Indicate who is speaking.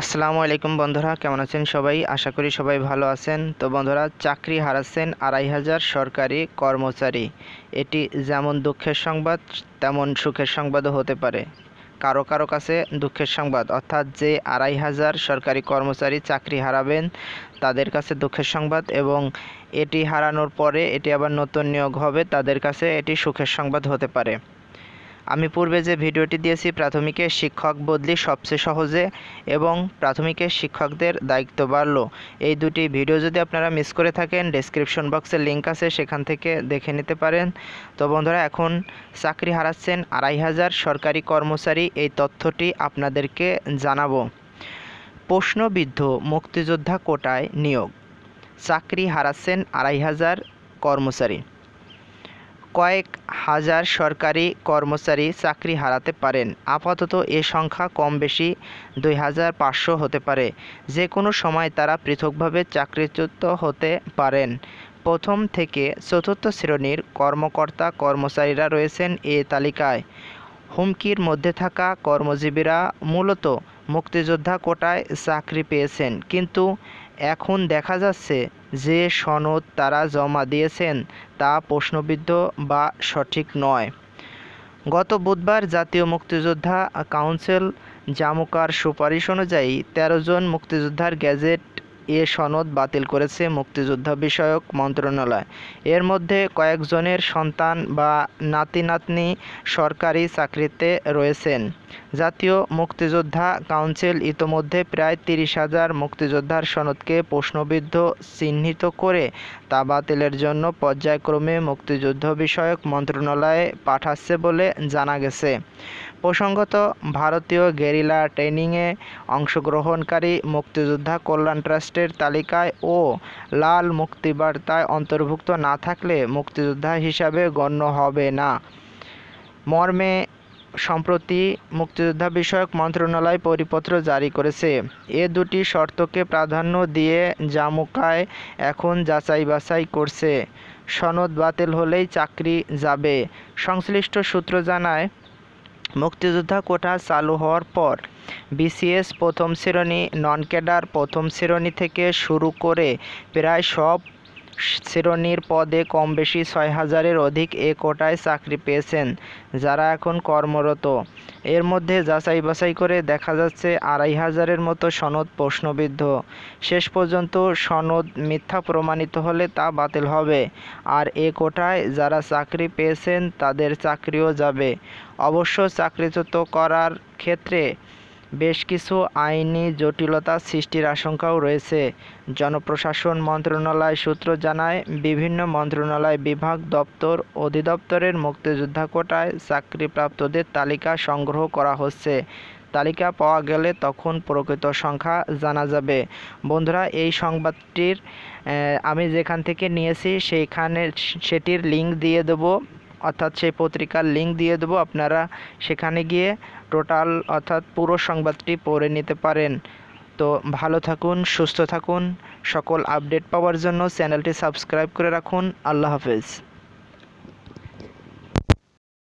Speaker 1: আসসালামু আলাইকুম বন্ধুরা কেমন আছেন সবাই আশা করি সবাই ভালো আছেন তো বন্ধুরা চাকরি হারাচ্ছেন আড়াই হাজার সরকারি কর্মচারী এটি যেমন দুঃখের সংবাদ তেমন সুখের সংবাদও হতে পারে কারো কারো কাছে দুঃখের সংবাদ অর্থাৎ যে আড়াই হাজার সরকারি কর্মচারী চাকরি হারাবেন তাদের কাছে দুঃখের সংবাদ এবং এটি হারানোর পরে এটি আবার নতুন নিয়োগ হবে তাদের কাছে এটি সুখের সংবাদ হতে পারে আমি পূর্বে যে ভিডিওটি দিয়েছি প্রাথমিকের শিক্ষক বদলি সবচেয়ে সহজে এবং প্রাথমিকের শিক্ষকদের দায়িত্ব বাড়ল এই দুটি ভিডিও যদি আপনারা মিস করে থাকেন ডেসক্রিপশন বক্সে লিঙ্ক আছে সেখান থেকে দেখে নিতে পারেন তো বন্ধুরা এখন চাকরি হারাচ্ছেন আড়াই হাজার সরকারি কর্মচারী এই তথ্যটি আপনাদেরকে জানাবো প্রশ্নবিদ্ধ মুক্তিযোদ্ধা কোটায় নিয়োগ চাকরি হারাচ্ছেন আড়াই হাজার কর্মচারী কয়েক হাজার সরকারি কর্মচারী চাকরি হারাতে পারেন আপাতত এ সংখ্যা কম বেশি দুই হাজার পাঁচশো হতে পারে যে কোনো সময় তারা পৃথকভাবে চাকরিচ্যুত হতে পারেন প্রথম থেকে চতুর্থ শ্রেণীর কর্মকর্তা কর্মচারীরা রয়েছেন এ তালিকায় হুমকির মধ্যে থাকা কর্মজীবীরা মূলত মুক্তিযোদ্ধা কোটায় চাকরি পেয়েছেন কিন্তু এখন দেখা যাচ্ছে যে সনদ তারা জমা দিয়েছেন তা প্রশ্নবিদ্ধ বা সঠিক নয় গত বুধবার জাতীয় মুক্তিযোদ্ধা কাউন্সিল জামুকার সুপারিশ অনুযায়ী ১৩ জন মুক্তিযোদ্ধার গ্যাজেট এ সনদ বাতিল করেছে মুক্তিযোদ্ধা বিষয়ক মন্ত্রণালয় এর মধ্যে কয়েকজনের সন্তান বা নাতি নাতনি সরকারি চাকরিতে রয়েছেন জাতীয় মুক্তিযোদ্ধা কাউন্সিল ইতোমধ্যে প্রায় তিরিশ হাজার মুক্তিযোদ্ধার সনদকে প্রশ্নবিদ্ধ চিহ্নিত করে তা বাতিলের জন্য পর্যায়ক্রমে মুক্তিযুদ্ধ বিষয়ক মন্ত্রণালয়ে পাঠাচ্ছে বলে জানা গেছে প্রসঙ্গত ভারতীয় গেরিলা ট্রেনিংয়ে অংশগ্রহণকারী মুক্তিযোদ্ধা কল্যাণ ট্রাস্ট রাষ্ট্রের তালিকায় ও লাল মুক্তিবার্তায় অন্তর্ভুক্ত না থাকলে মুক্তিযোদ্ধা হিসাবে গণ্য হবে না মর্মে সম্প্রতি মুক্তিযোদ্ধা বিষয়ক মন্ত্রণালয় পরিপত্র জারি করেছে এ দুটি শর্তকে প্রাধান্য দিয়ে জামুকায় এখন যাচাই বাছাই করছে সনদ বাতিল হলেই চাকরি যাবে সংশ্লিষ্ট সূত্র জানায় মুক্তিযোদ্ধা কোটা চালু হওয়ার পর বিসিএস প্রথম শ্রেণী নন ক্যাডার প্রথম শ্রেণী থেকে শুরু করে প্রায় সব শ্রেণীর পদে কম বেশি ছয় হাজারের অধিক এ কোটায় চাকরি পেয়েছেন যারা এখন কর্মরত এর মধ্যে যাচাই বাছাই করে দেখা যাচ্ছে আড়াই হাজারের মতো সনদ প্রশ্নবিদ্ধ শেষ পর্যন্ত সনদ মিথ্যা প্রমাণিত হলে তা বাতিল হবে আর এ কোটায় যারা চাকরি পেয়েছেন তাদের চাকরিও যাবে অবশ্য চাকরিচ্যুত করার ক্ষেত্রে বেশ কিছু আইনি জটিলতা সৃষ্টির আশঙ্কাও রয়েছে জনপ্রশাসন মন্ত্রণালয় সূত্র জানায় বিভিন্ন মন্ত্রণালয় বিভাগ দপ্তর অধিদপ্তরের মুক্তিযোদ্ধা কোটায় চাকরিপ্রাপ্তদের তালিকা সংগ্রহ করা হচ্ছে তালিকা পাওয়া গেলে তখন প্রকৃত সংখ্যা জানা যাবে বন্ধুরা এই সংবাদটির আমি যেখান থেকে নিয়েছি সেইখানে সেটির লিঙ্ক দিয়ে দেবো অর্থাৎ সেই পত্রিকার লিঙ্ক দিয়ে দেবো আপনারা সেখানে গিয়ে টোটাল অর্থাৎ পুরো সংবাদটি পড়ে নিতে পারেন তো ভালো থাকুন সুস্থ থাকুন সকল আপডেট পাওয়ার জন্য চ্যানেলটি সাবস্ক্রাইব করে রাখুন আল্লাহ হাফেজ